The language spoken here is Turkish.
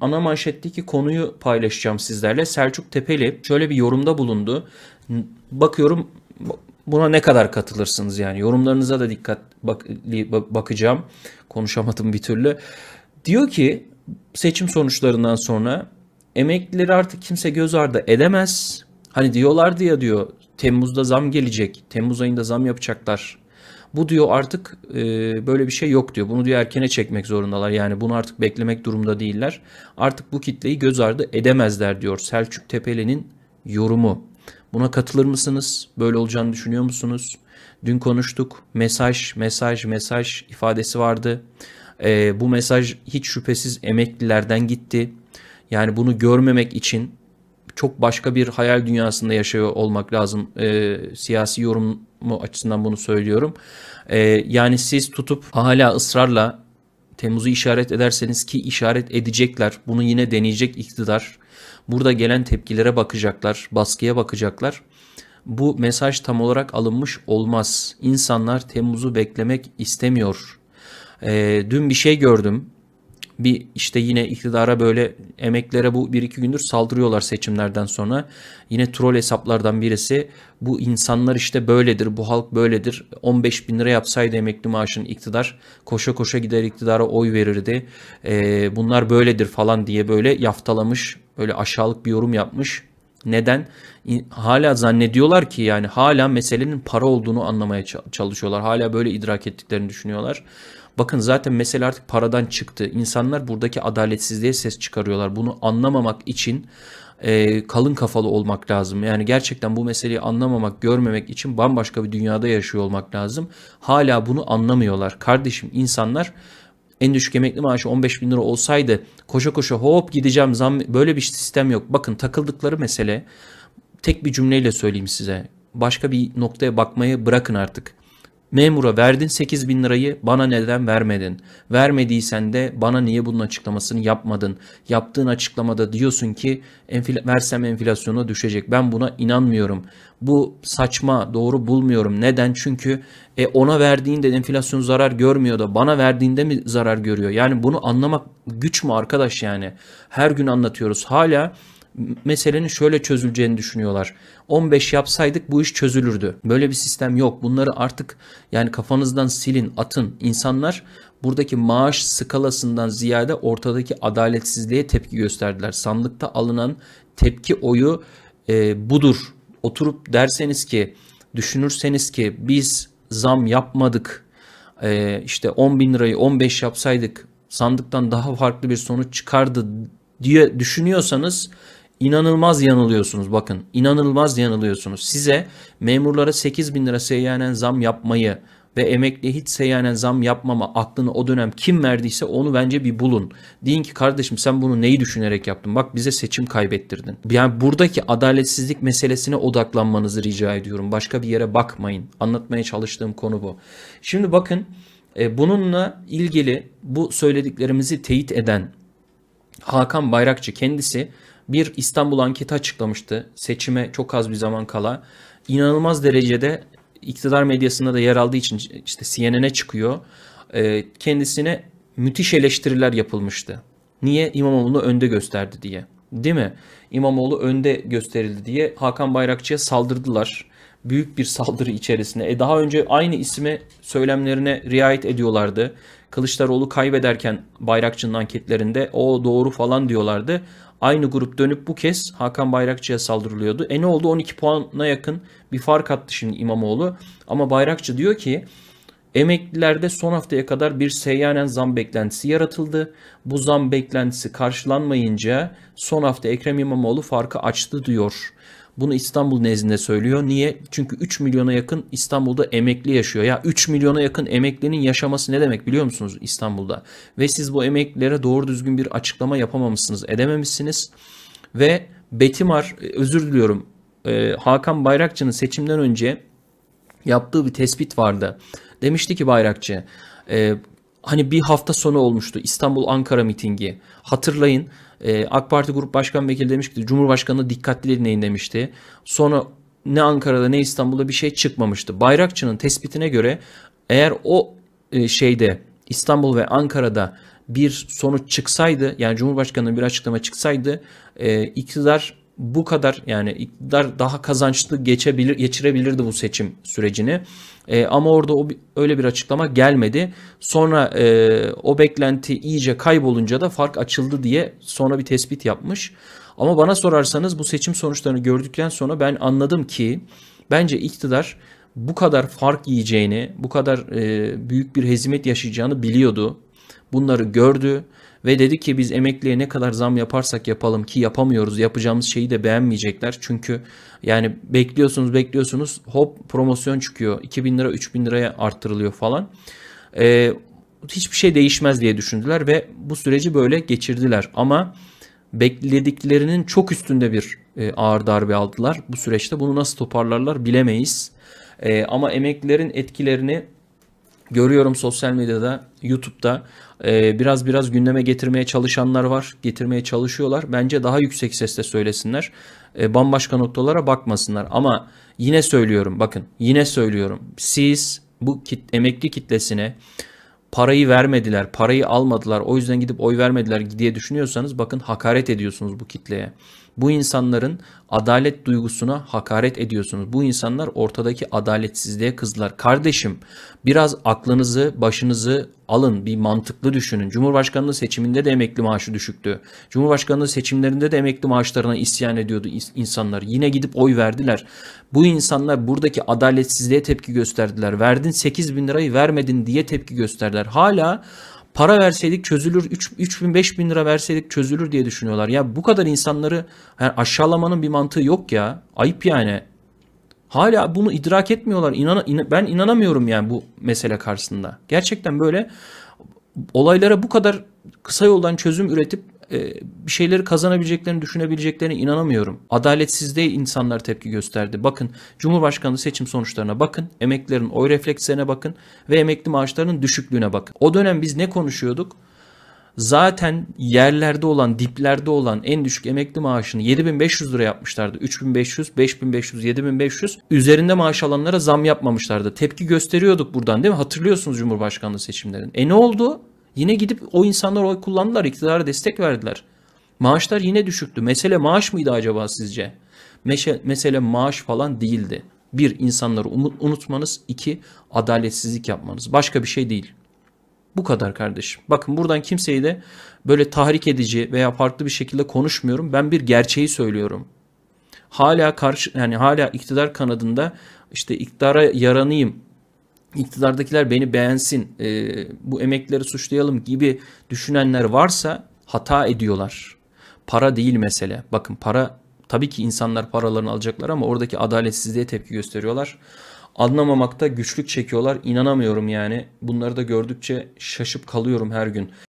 ana manşetteki konuyu paylaşacağım sizlerle. Selçuk Tepeli şöyle bir yorumda bulundu. Bakıyorum buna ne kadar katılırsınız yani yorumlarınıza da dikkat bak, bakacağım. Konuşamadım bir türlü. Diyor ki seçim sonuçlarından sonra emeklileri artık kimse göz ardı edemez. Hani diyorlardı ya diyor Temmuz'da zam gelecek. Temmuz ayında zam yapacaklar. Bu diyor artık e, böyle bir şey yok diyor. Bunu diyor erkene çekmek zorundalar. Yani bunu artık beklemek durumda değiller. Artık bu kitleyi göz ardı edemezler diyor Selçuk Tepeli'nin yorumu. Buna katılır mısınız? Böyle olacağını düşünüyor musunuz? Dün konuştuk. Mesaj, mesaj, mesaj ifadesi vardı. E, bu mesaj hiç şüphesiz emeklilerden gitti. Yani bunu görmemek için çok başka bir hayal dünyasında yaşıyor olmak lazım. E, siyasi yorumu açısından bunu söylüyorum. E, yani siz tutup hala ısrarla Temmuz'u işaret ederseniz ki işaret edecekler. Bunu yine deneyecek iktidar. Burada gelen tepkilere bakacaklar, baskıya bakacaklar. Bu mesaj tam olarak alınmış olmaz. İnsanlar Temmuz'u beklemek istemiyor. E, dün bir şey gördüm bir işte yine iktidara böyle emeklere bu bir iki gündür saldırıyorlar seçimlerden sonra. Yine troll hesaplardan birisi bu insanlar işte böyledir bu halk böyledir 15 bin lira yapsaydı emekli maaşın iktidar koşa koşa gider iktidara oy verirdi. E, bunlar böyledir falan diye böyle yaftalamış böyle aşağılık bir yorum yapmış. Neden? Hala zannediyorlar ki yani hala meselenin para olduğunu anlamaya çalışıyorlar. Hala böyle idrak ettiklerini düşünüyorlar. Bakın zaten mesele artık paradan çıktı. İnsanlar buradaki adaletsizliğe ses çıkarıyorlar. Bunu anlamamak için e, kalın kafalı olmak lazım. Yani gerçekten bu meseleyi anlamamak, görmemek için bambaşka bir dünyada yaşıyor olmak lazım. Hala bunu anlamıyorlar. Kardeşim insanlar en düşük emekli maaşı 15 bin lira olsaydı koşa koşa hop gideceğim zam böyle bir sistem yok. Bakın takıldıkları mesele tek bir cümleyle söyleyeyim size. Başka bir noktaya bakmayı bırakın artık. Memura verdin 8 bin lirayı bana neden vermedin? Vermediysen de bana niye bunun açıklamasını yapmadın? Yaptığın açıklamada diyorsun ki enfl versem enflasyona düşecek. Ben buna inanmıyorum. Bu saçma doğru bulmuyorum. Neden? Çünkü e, ona verdiğinde enflasyon zarar görmüyor da bana verdiğinde mi zarar görüyor? Yani bunu anlamak güç mü arkadaş yani? Her gün anlatıyoruz. Hala meselenin şöyle çözüleceğini düşünüyorlar. 15 yapsaydık bu iş çözülürdü. Böyle bir sistem yok. Bunları artık yani kafanızdan silin, atın. İnsanlar buradaki maaş skalasından ziyade ortadaki adaletsizliğe tepki gösterdiler. Sandıkta alınan tepki oyu e, budur. Oturup derseniz ki, düşünürseniz ki biz zam yapmadık, e, işte 10 bin lirayı 15 yapsaydık sandıktan daha farklı bir sonuç çıkardı diye düşünüyorsanız İnanılmaz yanılıyorsunuz bakın. inanılmaz yanılıyorsunuz. Size memurlara 8 bin lira seyyanen zam yapmayı ve emekli hiç seyyanen zam yapmama aklını o dönem kim verdiyse onu bence bir bulun. Deyin ki kardeşim sen bunu neyi düşünerek yaptın? Bak bize seçim kaybettirdin. Yani buradaki adaletsizlik meselesine odaklanmanızı rica ediyorum. Başka bir yere bakmayın. Anlatmaya çalıştığım konu bu. Şimdi bakın e, bununla ilgili bu söylediklerimizi teyit eden Hakan Bayrakçı kendisi bir İstanbul anketi açıklamıştı seçime çok az bir zaman kala. İnanılmaz derecede iktidar medyasında da yer aldığı için işte CNN'e çıkıyor. Ee, kendisine müthiş eleştiriler yapılmıştı. Niye İmamoğlu'nu önde gösterdi diye. Değil mi? İmamoğlu önde gösterildi diye Hakan Bayrakçı'ya saldırdılar büyük bir saldırı içerisinde. E daha önce aynı ismi söylemlerine riayet ediyorlardı. Kılıçdaroğlu kaybederken Bayrakçı'nın anketlerinde o doğru falan diyorlardı. Aynı grup dönüp bu kez Hakan Bayrakçı'ya saldırılıyordu. E ne oldu? 12 puana yakın bir fark attı şimdi İmamoğlu. Ama Bayrakçı diyor ki Emeklilerde son haftaya kadar bir seyyanen zam beklentisi yaratıldı. Bu zam beklentisi karşılanmayınca son hafta Ekrem İmamoğlu farkı açtı diyor. Bunu İstanbul nezdinde söylüyor. Niye? Çünkü 3 milyona yakın İstanbul'da emekli yaşıyor. Ya 3 milyona yakın emeklinin yaşaması ne demek biliyor musunuz İstanbul'da? Ve siz bu emeklilere doğru düzgün bir açıklama yapamamışsınız, edememişsiniz. Ve Betimar, e, özür diliyorum, e, Hakan Bayrakçı'nın seçimden önce yaptığı bir tespit vardı. Demişti ki Bayrakçı, e, hani bir hafta sonu olmuştu İstanbul-Ankara mitingi. Hatırlayın e, AK Parti Grup Başkan Vekili demiş ki Cumhurbaşkanı dikkatli dinleyin demişti. Sonra ne Ankara'da ne İstanbul'da bir şey çıkmamıştı. Bayrakçı'nın tespitine göre eğer o e, şeyde İstanbul ve Ankara'da bir sonuç çıksaydı yani Cumhurbaşkanı'nın bir açıklama çıksaydı e, iktidar bu kadar yani iktidar daha kazançlı geçebilir geçirebilirdi bu seçim sürecini. E, ama orada o öyle bir açıklama gelmedi. Sonra e, o beklenti iyice kaybolunca da fark açıldı diye sonra bir tespit yapmış. Ama bana sorarsanız bu seçim sonuçlarını gördükten sonra ben anladım ki bence iktidar bu kadar fark yiyeceğini, bu kadar e, büyük bir hezimet yaşayacağını biliyordu. Bunları gördü ve dedi ki biz emekliye ne kadar zam yaparsak yapalım ki yapamıyoruz yapacağımız şeyi de beğenmeyecekler. Çünkü yani bekliyorsunuz bekliyorsunuz hop promosyon çıkıyor 2000 lira 3000 liraya arttırılıyor falan. Ee, hiçbir şey değişmez diye düşündüler ve bu süreci böyle geçirdiler ama beklediklerinin çok üstünde bir e, ağır darbe aldılar. Bu süreçte bunu nasıl toparlarlar bilemeyiz. E, ama emeklilerin etkilerini Görüyorum sosyal medyada, YouTube'da e, biraz biraz gündeme getirmeye çalışanlar var. Getirmeye çalışıyorlar. Bence daha yüksek sesle söylesinler. E, bambaşka noktalara bakmasınlar. Ama yine söylüyorum bakın yine söylüyorum. Siz bu kit emekli kitlesine parayı vermediler, parayı almadılar, o yüzden gidip oy vermediler diye düşünüyorsanız bakın hakaret ediyorsunuz bu kitleye. Bu insanların adalet duygusuna hakaret ediyorsunuz. Bu insanlar ortadaki adaletsizliğe kızdılar. Kardeşim biraz aklınızı başınızı alın bir mantıklı düşünün. Cumhurbaşkanlığı seçiminde de emekli maaşı düşüktü. Cumhurbaşkanlığı seçimlerinde de emekli maaşlarına isyan ediyordu insanlar. Yine gidip oy verdiler. Bu insanlar buradaki adaletsizliğe tepki gösterdiler. Verdin 8 bin lirayı vermedin diye tepki gösterdiler. Hala para verseydik çözülür 3-3 bin 5 bin lira verseydik çözülür diye düşünüyorlar. Ya bu kadar insanları yani aşağılamanın bir mantığı yok ya. Ayıp yani. Hala bunu idrak etmiyorlar. İnan, in, ben inanamıyorum yani bu mesele karşısında. Gerçekten böyle olaylara bu kadar kısa yoldan çözüm üretip e, bir şeyleri kazanabileceklerini düşünebileceklerine inanamıyorum. Adaletsizliğe insanlar tepki gösterdi. Bakın Cumhurbaşkanlığı seçim sonuçlarına bakın. Emeklilerin oy reflekslerine bakın. Ve emekli maaşlarının düşüklüğüne bakın. O dönem biz ne konuşuyorduk? zaten yerlerde olan, diplerde olan en düşük emekli maaşını 7500 lira yapmışlardı. 3500, 5500, 7500 üzerinde maaş alanlara zam yapmamışlardı. Tepki gösteriyorduk buradan değil mi? Hatırlıyorsunuz Cumhurbaşkanlığı seçimlerini. E ne oldu? Yine gidip o insanlar oy kullandılar, iktidara destek verdiler. Maaşlar yine düşüktü. Mesele maaş mıydı acaba sizce? Meşe, mesele maaş falan değildi. Bir, insanları unutmanız. iki adaletsizlik yapmanız. Başka bir şey değil. Bu kadar kardeşim. Bakın buradan kimseyi de böyle tahrik edici veya farklı bir şekilde konuşmuyorum. Ben bir gerçeği söylüyorum. Hala karşı yani hala iktidar kanadında işte iktidara yaranayım iktidardakiler beni beğensin, e, bu emekleri suçlayalım gibi düşünenler varsa hata ediyorlar. Para değil mesele. Bakın para tabii ki insanlar paralarını alacaklar ama oradaki adaletsizliğe tepki gösteriyorlar. Anlamamakta güçlük çekiyorlar. İnanamıyorum yani. Bunları da gördükçe şaşıp kalıyorum her gün.